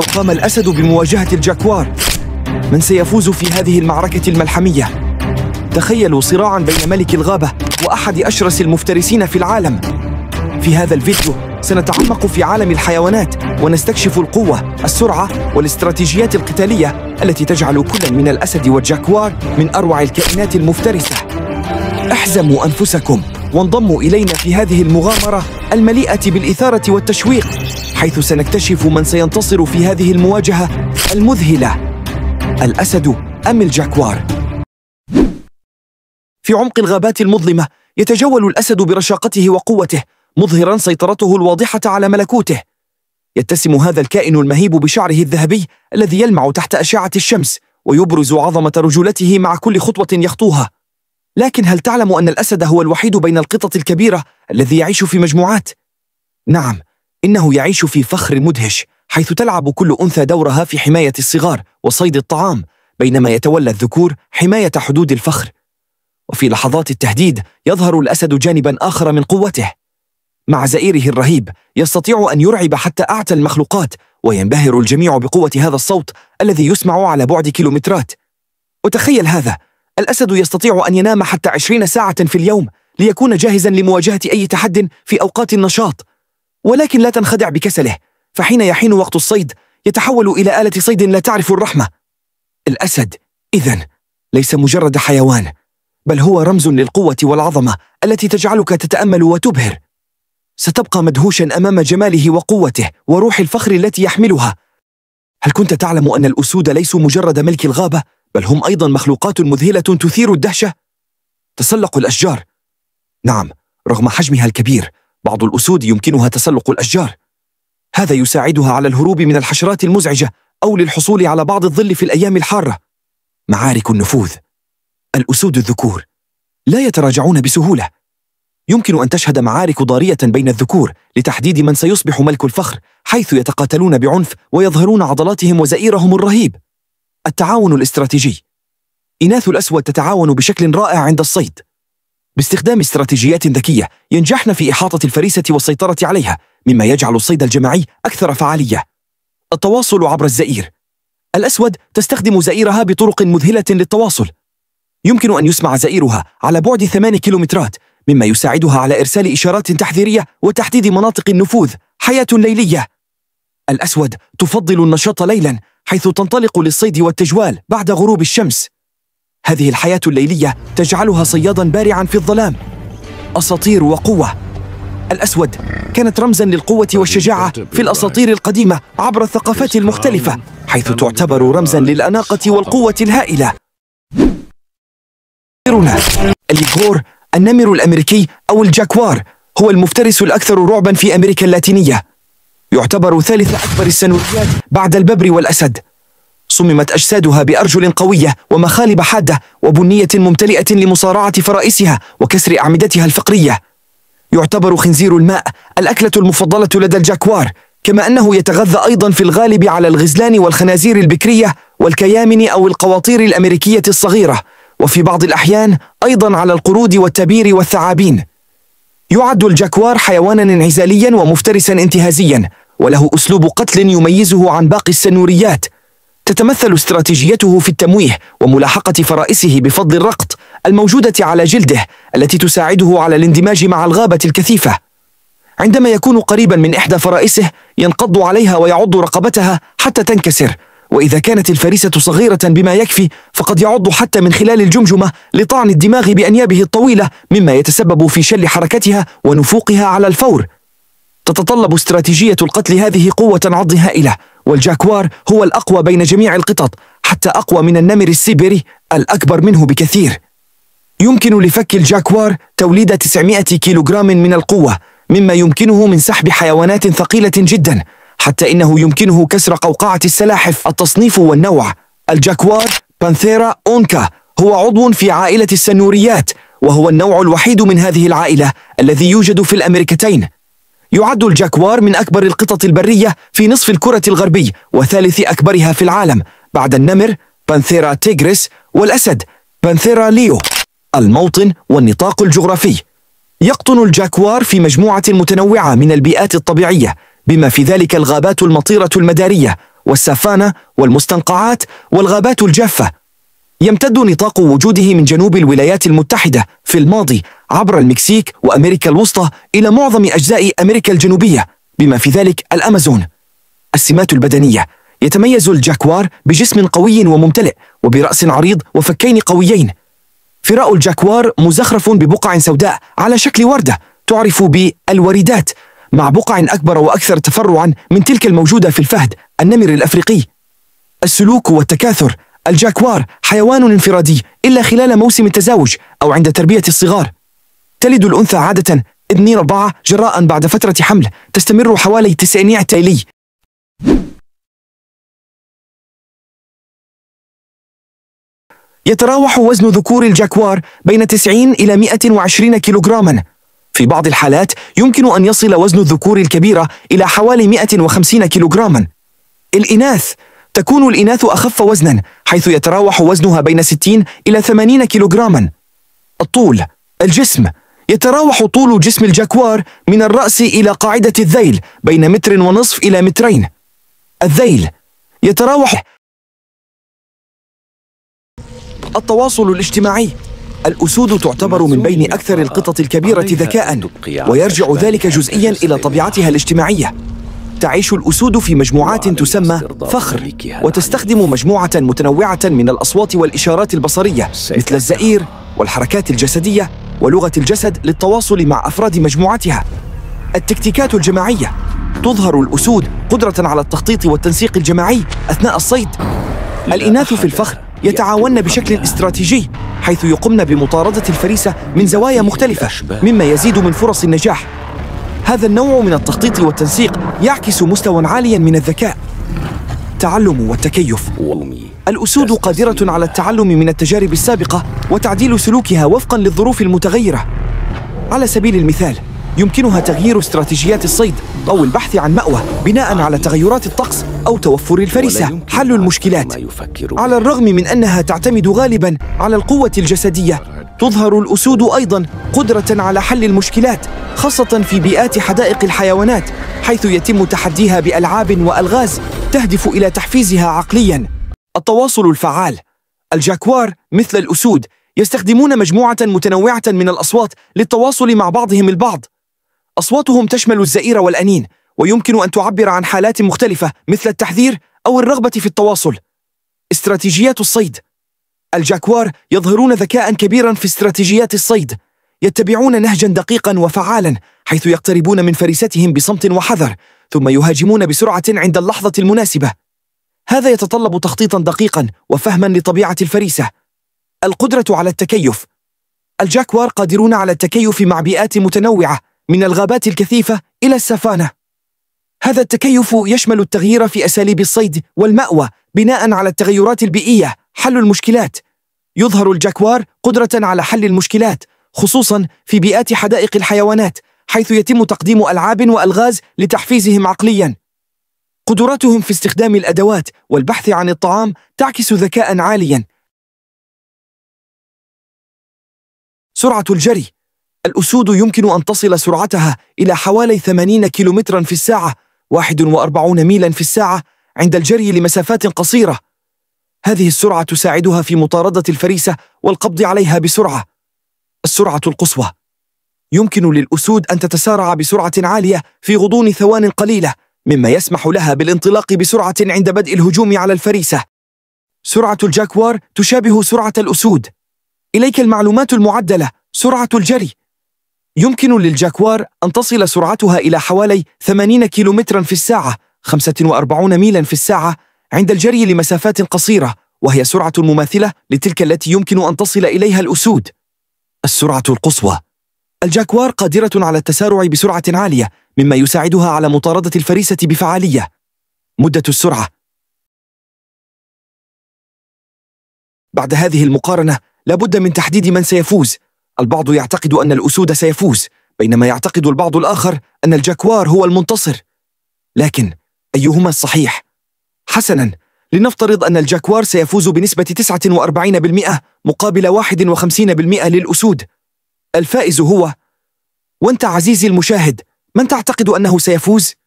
لو قام الأسد بمواجهة الجاكوار من سيفوز في هذه المعركة الملحمية؟ تخيلوا صراعا بين ملك الغابة وأحد أشرس المفترسين في العالم في هذا الفيديو سنتعمق في عالم الحيوانات ونستكشف القوة، السرعة والاستراتيجيات القتالية التي تجعل كل من الأسد والجاكوار من أروع الكائنات المفترسة احزموا أنفسكم وانضموا إلينا في هذه المغامرة المليئة بالإثارة والتشويق حيث سنكتشف من سينتصر في هذه المواجهة المذهلة الأسد أم الجاكوار؟ في عمق الغابات المظلمة يتجول الأسد برشاقته وقوته مظهرا سيطرته الواضحة على ملكوته يتسم هذا الكائن المهيب بشعره الذهبي الذي يلمع تحت أشعة الشمس ويبرز عظمة رجولته مع كل خطوة يخطوها لكن هل تعلم أن الأسد هو الوحيد بين القطط الكبيرة الذي يعيش في مجموعات؟ نعم، إنه يعيش في فخر مدهش حيث تلعب كل أنثى دورها في حماية الصغار وصيد الطعام بينما يتولى الذكور حماية حدود الفخر وفي لحظات التهديد يظهر الأسد جانبا آخر من قوته مع زئيره الرهيب يستطيع أن يرعب حتى أعتى المخلوقات وينبهر الجميع بقوة هذا الصوت الذي يسمع على بعد كيلومترات وتخيل هذا الأسد يستطيع أن ينام حتى عشرين ساعة في اليوم ليكون جاهزا لمواجهة أي تحد في أوقات النشاط ولكن لا تنخدع بكسله فحين يحين وقت الصيد يتحول إلى آلة صيد لا تعرف الرحمة الأسد إذا ليس مجرد حيوان بل هو رمز للقوة والعظمة التي تجعلك تتأمل وتبهر ستبقى مدهوشا أمام جماله وقوته وروح الفخر التي يحملها هل كنت تعلم أن الأسود ليسوا مجرد ملك الغابة بل هم أيضا مخلوقات مذهلة تثير الدهشة تسلق الأشجار نعم رغم حجمها الكبير بعض الأسود يمكنها تسلق الأشجار هذا يساعدها على الهروب من الحشرات المزعجة أو للحصول على بعض الظل في الأيام الحارة معارك النفوذ الأسود الذكور لا يتراجعون بسهولة يمكن أن تشهد معارك ضارية بين الذكور لتحديد من سيصبح ملك الفخر حيث يتقاتلون بعنف ويظهرون عضلاتهم وزئيرهم الرهيب التعاون الاستراتيجي إناث الأسود تتعاون بشكل رائع عند الصيد باستخدام استراتيجيات ذكية ينجحن في إحاطة الفريسة والسيطرة عليها مما يجعل الصيد الجماعي أكثر فعالية التواصل عبر الزئير الأسود تستخدم زئيرها بطرق مذهلة للتواصل يمكن أن يسمع زئيرها على بعد ثمان كيلومترات مما يساعدها على إرسال إشارات تحذيرية وتحديد مناطق النفوذ حياة ليلية الأسود تفضل النشاط ليلا حيث تنطلق للصيد والتجوال بعد غروب الشمس هذه الحياة الليلية تجعلها صيادا بارعا في الظلام أساطير وقوة الأسود كانت رمزا للقوة والشجاعة في الأساطير القديمة عبر الثقافات المختلفة حيث تعتبر رمزا للأناقة والقوة الهائلة الليغور النمر الأمريكي أو الجاكوار هو المفترس الأكثر رعبا في أمريكا اللاتينية يعتبر ثالث أكبر السنوريات بعد الببر والأسد صممت أجسادها بأرجل قوية ومخالب حادة وبنية ممتلئة لمصارعة فرائسها وكسر أعمدتها الفقرية يعتبر خنزير الماء الأكلة المفضلة لدى الجاكوار كما أنه يتغذى أيضا في الغالب على الغزلان والخنازير البكرية والكيامن أو القواطير الأمريكية الصغيرة وفي بعض الأحيان أيضا على القرود والتبير والثعابين يعد الجاكوار حيوانا انعزاليا ومفترسا انتهازيا وله اسلوب قتل يميزه عن باقي السنوريات تتمثل استراتيجيته في التمويه وملاحقه فرائسه بفضل الرقط الموجوده على جلده التي تساعده على الاندماج مع الغابه الكثيفه عندما يكون قريبا من احدى فرائسه ينقض عليها ويعض رقبتها حتى تنكسر واذا كانت الفريسه صغيره بما يكفي فقد يعض حتى من خلال الجمجمه لطعن الدماغ بانيابه الطويله مما يتسبب في شل حركتها ونفوقها على الفور تتطلب استراتيجية القتل هذه قوة عض هائلة والجاكوار هو الأقوى بين جميع القطط حتى أقوى من النمر السيبري الأكبر منه بكثير يمكن لفك الجاكوار توليد 900 كيلوغرام من القوة مما يمكنه من سحب حيوانات ثقيلة جدا حتى إنه يمكنه كسر قوقعة السلاحف التصنيف والنوع الجاكوار بانثيرا أونكا هو عضو في عائلة السنوريات وهو النوع الوحيد من هذه العائلة الذي يوجد في الأمريكتين يعد الجاكوار من أكبر القطط البرية في نصف الكرة الغربي وثالث أكبرها في العالم بعد النمر بانثيرا تيغريس والأسد بانثيرا ليو الموطن والنطاق الجغرافي يقطن الجاكوار في مجموعة متنوعة من البيئات الطبيعية بما في ذلك الغابات المطيرة المدارية والسافانا والمستنقعات والغابات الجافة يمتد نطاق وجوده من جنوب الولايات المتحدة في الماضي عبر المكسيك وأمريكا الوسطى إلى معظم أجزاء أمريكا الجنوبية بما في ذلك الأمازون السمات البدنية يتميز الجاكوار بجسم قوي وممتلئ وبرأس عريض وفكين قويين فراء الجاكوار مزخرف ببقع سوداء على شكل وردة تعرف بالوريدات مع بقع أكبر وأكثر تفرعا من تلك الموجودة في الفهد النمر الأفريقي السلوك والتكاثر الجاكوار حيوان انفرادي إلا خلال موسم التزاوج أو عند تربية الصغار تلد الأنثى عادة اثنين أربعة جراء بعد فترة حمل تستمر حوالي تسعينية تيلي يتراوح وزن ذكور الجاكوار بين 90 إلى 120 كيلوغراما في بعض الحالات يمكن أن يصل وزن الذكور الكبيرة إلى حوالي 150 كيلوغراما الإناث تكون الإناث أخف وزنا حيث يتراوح وزنها بين 60 إلى 80 كيلوغراما الطول الجسم يتراوح طول جسم الجاكوار من الرأس إلى قاعدة الذيل بين متر ونصف إلى مترين الذيل يتراوح التواصل الاجتماعي الأسود تعتبر من بين أكثر القطط الكبيرة ذكاء ويرجع ذلك جزئيا إلى طبيعتها الاجتماعية تعيش الأسود في مجموعات تسمى فخر وتستخدم مجموعة متنوعة من الأصوات والإشارات البصرية مثل الزئير والحركات الجسدية ولغة الجسد للتواصل مع أفراد مجموعتها التكتيكات الجماعية تظهر الأسود قدرة على التخطيط والتنسيق الجماعي أثناء الصيد الإناث في الفخر يتعاون بشكل استراتيجي حيث يقمن بمطاردة الفريسة من زوايا مختلفة مما يزيد من فرص النجاح هذا النوع من التخطيط والتنسيق يعكس مستوى عاليا من الذكاء التعلم والتكيف الأسود قادرة على التعلم من التجارب السابقة وتعديل سلوكها وفقا للظروف المتغيرة على سبيل المثال يمكنها تغيير استراتيجيات الصيد أو البحث عن مأوى بناء على تغيرات الطقس أو توفر الفريسة حل المشكلات على الرغم من أنها تعتمد غالبا على القوة الجسدية تظهر الأسود أيضا قدرة على حل المشكلات خاصة في بيئات حدائق الحيوانات حيث يتم تحديها بألعاب وألغاز تهدف إلى تحفيزها عقليا التواصل الفعال الجاكوار مثل الأسود يستخدمون مجموعة متنوعة من الأصوات للتواصل مع بعضهم البعض أصواتهم تشمل الزئير والأنين ويمكن أن تعبر عن حالات مختلفة مثل التحذير أو الرغبة في التواصل استراتيجيات الصيد الجاكوار يظهرون ذكاء كبيرا في استراتيجيات الصيد يتبعون نهجا دقيقا وفعالا حيث يقتربون من فريستهم بصمت وحذر ثم يهاجمون بسرعة عند اللحظة المناسبة هذا يتطلب تخطيطا دقيقا وفهما لطبيعة الفريسة القدرة على التكيف الجاكوار قادرون على التكيف مع بيئات متنوعة من الغابات الكثيفة إلى السافانا هذا التكيف يشمل التغيير في أساليب الصيد والمأوى بناء على التغيرات البيئية حل المشكلات يظهر الجاكوار قدرة على حل المشكلات خصوصا في بيئات حدائق الحيوانات حيث يتم تقديم ألعاب وألغاز لتحفيزهم عقليا قدراتهم في استخدام الأدوات والبحث عن الطعام تعكس ذكاء عاليا سرعة الجري الأسود يمكن أن تصل سرعتها إلى حوالي 80 كيلومترا في الساعة 41 ميلا في الساعة عند الجري لمسافات قصيرة هذه السرعة تساعدها في مطاردة الفريسة والقبض عليها بسرعة السرعة القصوى يمكن للأسود أن تتسارع بسرعة عالية في غضون ثوان قليلة مما يسمح لها بالانطلاق بسرعة عند بدء الهجوم على الفريسة سرعة الجاكوار تشابه سرعة الأسود إليك المعلومات المعدلة سرعة الجري يمكن للجاكوار أن تصل سرعتها إلى حوالي 80 كيلومترا في الساعة 45 ميلا في الساعة عند الجري لمسافات قصيرة وهي سرعة مماثلة لتلك التي يمكن أن تصل إليها الأسود السرعة القصوى الجاكوار قادرة على التسارع بسرعة عالية مما يساعدها على مطاردة الفريسة بفعالية مدة السرعة بعد هذه المقارنة لابد من تحديد من سيفوز البعض يعتقد أن الأسود سيفوز بينما يعتقد البعض الآخر أن الجاكوار هو المنتصر لكن أيهما الصحيح؟ حسناً لنفترض أن الجاكوار سيفوز بنسبة 49% مقابل 51% للأسود الفائز هو وأنت عزيزي المشاهد من تعتقد أنه سيفوز؟